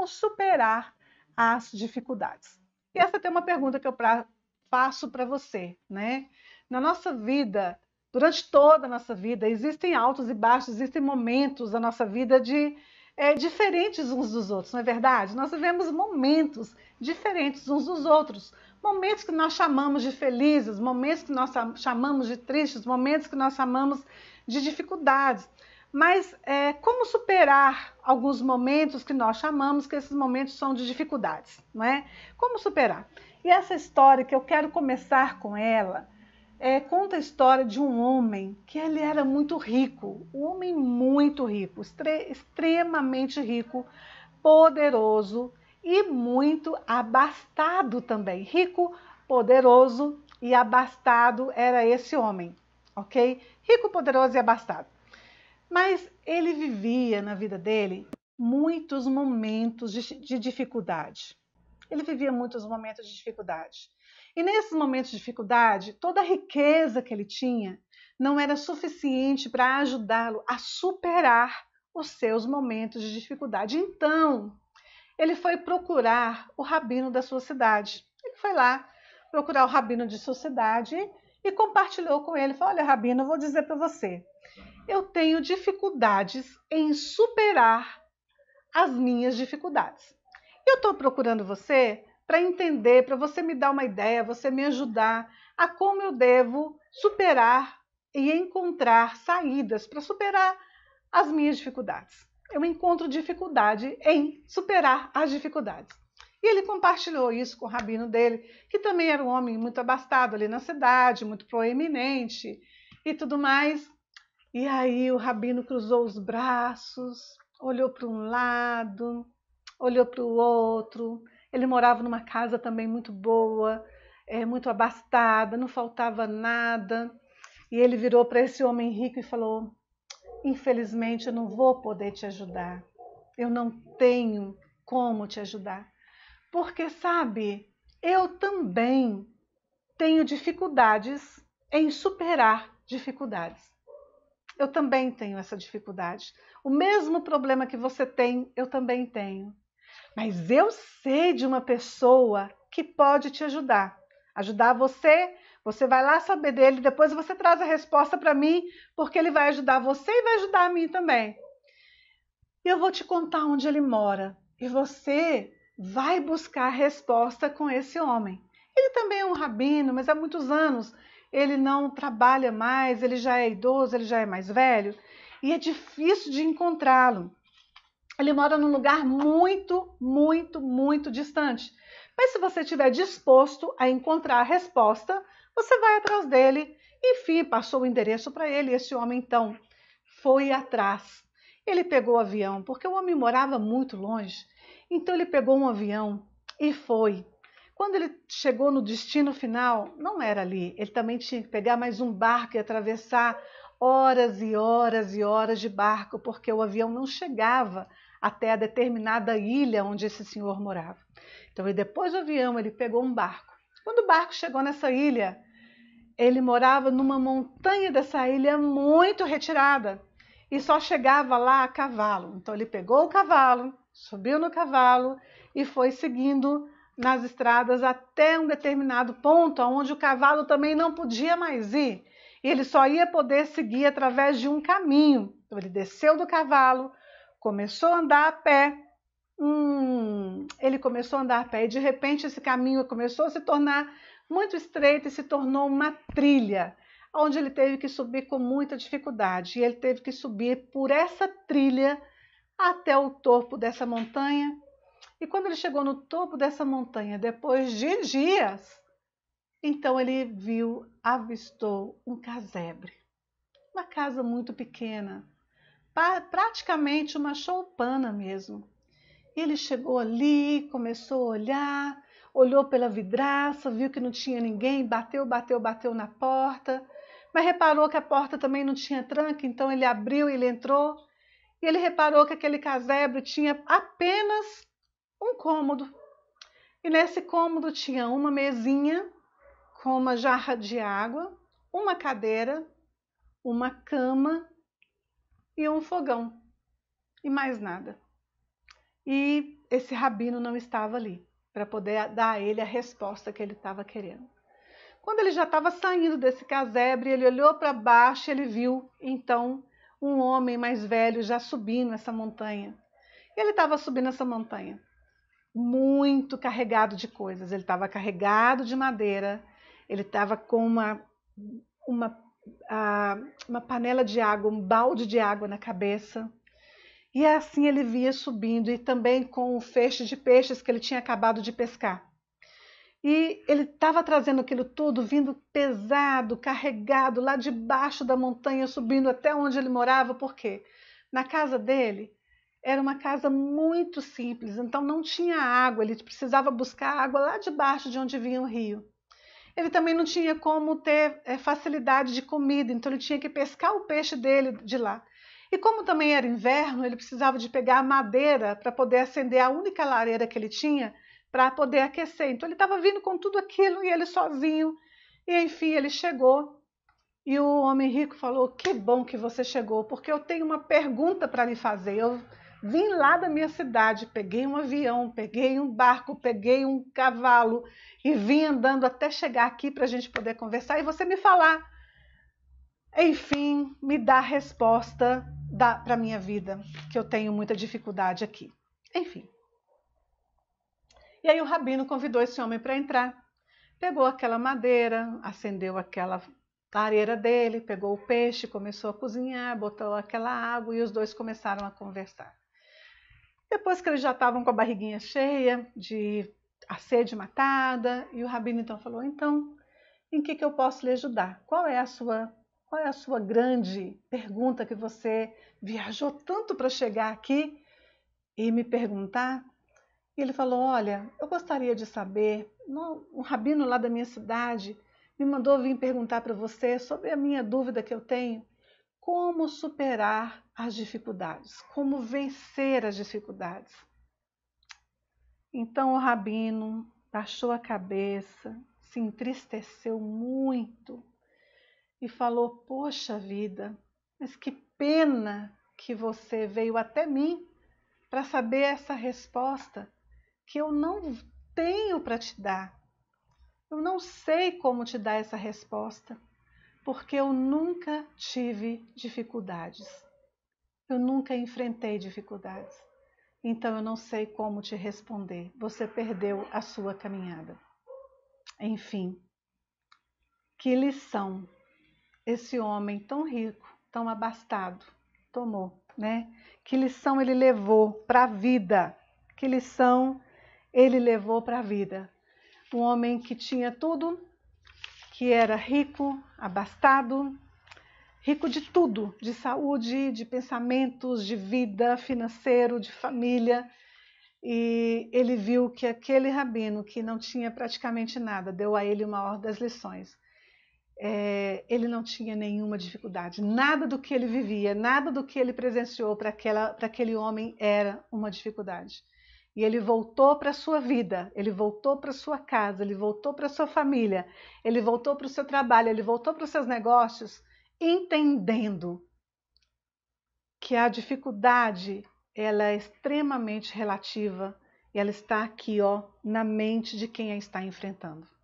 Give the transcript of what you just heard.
como superar as dificuldades. E essa tem uma pergunta que eu pra, faço para você, né? Na nossa vida, durante toda a nossa vida, existem altos e baixos, existem momentos da nossa vida de é, diferentes uns dos outros, não é verdade? Nós vivemos momentos diferentes uns dos outros. Momentos que nós chamamos de felizes, momentos que nós chamamos de tristes, momentos que nós chamamos de dificuldades. Mas é, como superar alguns momentos que nós chamamos que esses momentos são de dificuldades, não é? Como superar? E essa história que eu quero começar com ela é, conta a história de um homem que ele era muito rico, um homem muito rico, extremamente rico, poderoso e muito abastado também. Rico, poderoso e abastado era esse homem, ok? Rico, poderoso e abastado. Mas ele vivia na vida dele muitos momentos de, de dificuldade. Ele vivia muitos momentos de dificuldade. E nesses momentos de dificuldade, toda a riqueza que ele tinha não era suficiente para ajudá-lo a superar os seus momentos de dificuldade. Então, ele foi procurar o rabino da sua cidade. Ele foi lá procurar o rabino de sua cidade e compartilhou com ele. Falou: Olha, rabino, eu vou dizer para você eu tenho dificuldades em superar as minhas dificuldades. Eu estou procurando você para entender, para você me dar uma ideia, você me ajudar a como eu devo superar e encontrar saídas para superar as minhas dificuldades. Eu encontro dificuldade em superar as dificuldades. E ele compartilhou isso com o rabino dele, que também era um homem muito abastado ali na cidade, muito proeminente e tudo mais. E aí o rabino cruzou os braços, olhou para um lado, olhou para o outro. Ele morava numa casa também muito boa, é, muito abastada, não faltava nada. E ele virou para esse homem rico e falou: Infelizmente, eu não vou poder te ajudar. Eu não tenho como te ajudar. Porque, sabe, eu também tenho dificuldades em superar dificuldades eu também tenho essa dificuldade. O mesmo problema que você tem, eu também tenho. Mas eu sei de uma pessoa que pode te ajudar. Ajudar você, você vai lá saber dele, depois você traz a resposta para mim, porque ele vai ajudar você e vai ajudar a mim também. E eu vou te contar onde ele mora. E você vai buscar a resposta com esse homem. Ele também é um rabino, mas há muitos anos ele não trabalha mais, ele já é idoso, ele já é mais velho, e é difícil de encontrá-lo. Ele mora num lugar muito, muito, muito distante. Mas se você estiver disposto a encontrar a resposta, você vai atrás dele. Enfim, passou o endereço para ele. Esse homem então foi atrás. Ele pegou o avião, porque o homem morava muito longe. Então ele pegou um avião e foi quando ele chegou no destino final, não era ali. Ele também tinha que pegar mais um barco e atravessar horas e horas e horas de barco, porque o avião não chegava até a determinada ilha onde esse senhor morava. Então, depois do avião, ele pegou um barco. Quando o barco chegou nessa ilha, ele morava numa montanha dessa ilha muito retirada e só chegava lá a cavalo. Então, ele pegou o cavalo, subiu no cavalo e foi seguindo nas estradas até um determinado ponto, onde o cavalo também não podia mais ir. Ele só ia poder seguir através de um caminho. Então, ele desceu do cavalo, começou a andar a pé. Hum, ele começou a andar a pé e de repente esse caminho começou a se tornar muito estreito e se tornou uma trilha, onde ele teve que subir com muita dificuldade. E ele teve que subir por essa trilha até o topo dessa montanha e quando ele chegou no topo dessa montanha, depois de dias, então ele viu, avistou um casebre. Uma casa muito pequena, praticamente uma choupana mesmo. Ele chegou ali, começou a olhar, olhou pela vidraça, viu que não tinha ninguém, bateu, bateu, bateu na porta, mas reparou que a porta também não tinha tranca, então ele abriu e ele entrou. E ele reparou que aquele casebre tinha apenas um cômodo. E nesse cômodo tinha uma mesinha com uma jarra de água, uma cadeira, uma cama e um fogão. E mais nada. E esse rabino não estava ali para poder dar a ele a resposta que ele estava querendo. Quando ele já estava saindo desse casebre, ele olhou para baixo e ele viu então um homem mais velho já subindo essa montanha. Ele estava subindo essa montanha muito carregado de coisas. Ele estava carregado de madeira, ele estava com uma, uma, uma panela de água, um balde de água na cabeça. E assim ele via subindo, e também com o feixe de peixes que ele tinha acabado de pescar. E ele estava trazendo aquilo tudo, vindo pesado, carregado, lá debaixo da montanha, subindo até onde ele morava, porque na casa dele era uma casa muito simples, então não tinha água, ele precisava buscar água lá debaixo de onde vinha o rio. Ele também não tinha como ter eh, facilidade de comida, então ele tinha que pescar o peixe dele de lá. E como também era inverno, ele precisava de pegar madeira para poder acender a única lareira que ele tinha para poder aquecer. Então ele estava vindo com tudo aquilo e ele sozinho. E enfim, ele chegou e o homem rico falou: Que bom que você chegou, porque eu tenho uma pergunta para lhe fazer. Eu Vim lá da minha cidade, peguei um avião, peguei um barco, peguei um cavalo e vim andando até chegar aqui para a gente poder conversar e você me falar. Enfim, me dá a resposta para a minha vida, que eu tenho muita dificuldade aqui. Enfim. E aí o rabino convidou esse homem para entrar. Pegou aquela madeira, acendeu aquela areira dele, pegou o peixe, começou a cozinhar, botou aquela água e os dois começaram a conversar. Depois que eles já estavam com a barriguinha cheia, de a sede matada, e o rabino então falou: "Então, em que que eu posso lhe ajudar? Qual é a sua qual é a sua grande pergunta que você viajou tanto para chegar aqui e me perguntar?" E ele falou: "Olha, eu gostaria de saber, um rabino lá da minha cidade me mandou vir perguntar para você sobre a minha dúvida que eu tenho como superar as dificuldades, como vencer as dificuldades. Então o rabino baixou a cabeça, se entristeceu muito e falou: Poxa vida, mas que pena que você veio até mim para saber essa resposta que eu não tenho para te dar. Eu não sei como te dar essa resposta porque eu nunca tive dificuldades. Eu nunca enfrentei dificuldades. Então eu não sei como te responder. Você perdeu a sua caminhada. Enfim, que lição esse homem tão rico, tão abastado tomou, né? Que lição ele levou para a vida? Que lição ele levou para a vida? Um homem que tinha tudo, que era rico, abastado, rico de tudo, de saúde, de pensamentos, de vida, financeiro, de família. E ele viu que aquele rabino que não tinha praticamente nada deu a ele uma ordem das lições. É, ele não tinha nenhuma dificuldade, nada do que ele vivia, nada do que ele presenciou para aquele homem era uma dificuldade e ele voltou para a sua vida, ele voltou para a sua casa, ele voltou para a sua família, ele voltou para o seu trabalho, ele voltou para os seus negócios, entendendo que a dificuldade ela é extremamente relativa e ela está aqui, ó, na mente de quem a está enfrentando.